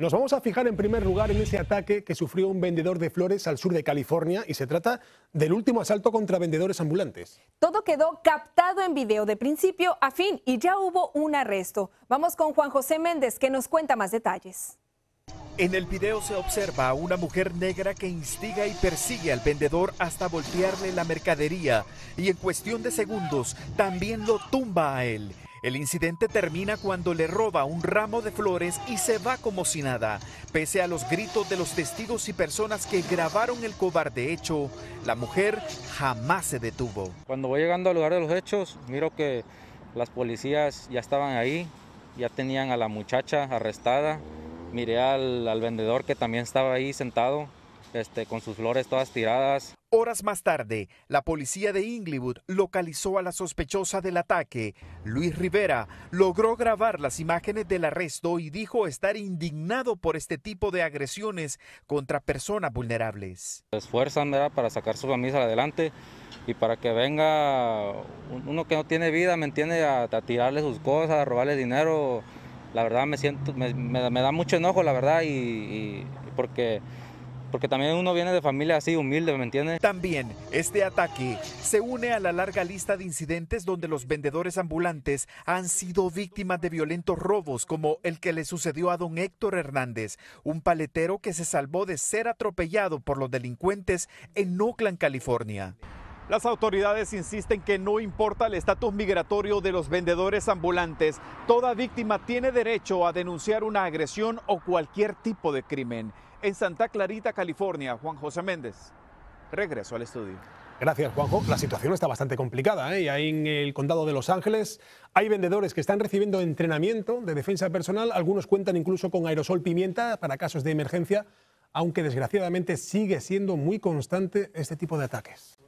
Nos vamos a fijar en primer lugar en ese ataque que sufrió un vendedor de flores al sur de California y se trata del último asalto contra vendedores ambulantes. Todo quedó captado en video de principio a fin y ya hubo un arresto. Vamos con Juan José Méndez que nos cuenta más detalles. En el video se observa a una mujer negra que instiga y persigue al vendedor hasta voltearle la mercadería y en cuestión de segundos también lo tumba a él. El incidente termina cuando le roba un ramo de flores y se va como si nada. Pese a los gritos de los testigos y personas que grabaron el cobarde hecho, la mujer jamás se detuvo. Cuando voy llegando al lugar de los hechos, miro que las policías ya estaban ahí, ya tenían a la muchacha arrestada. Miré al, vendedor que también estaba ahí sentado, este, con sus flores todas tiradas. Horas más tarde, la policía de Inglewood localizó a la sospechosa del ataque. Luis Rivera logró grabar las imágenes del arresto y dijo estar indignado por este tipo de agresiones contra personas vulnerables. Esfuerzan para sacar su camisa adelante y para que venga uno que no tiene vida, ¿me entiende? A, tirarle sus cosas, a robarle dinero. La verdad me siento, me, da mucho enojo, la verdad, y porque porque también uno viene de familia así humilde, ¿me entiendes? También este ataque se une a la larga lista de incidentes donde los vendedores ambulantes han sido víctimas de violentos robos, como el que le sucedió a don Héctor Hernández, un paletero que se salvó de ser atropellado por los delincuentes en Oakland, California. Las autoridades insisten que no importa el estatus migratorio de los vendedores ambulantes, toda víctima tiene derecho a denunciar una agresión o cualquier tipo de crimen. En Santa Clarita, California, Juan José Méndez. Regreso al estudio. Gracias, Juanjo. La situación está bastante complicada. ¿eh? y Ahí en el condado de Los Ángeles hay vendedores que están recibiendo entrenamiento de defensa personal. Algunos cuentan incluso con aerosol pimienta para casos de emergencia, aunque desgraciadamente sigue siendo muy constante este tipo de ataques.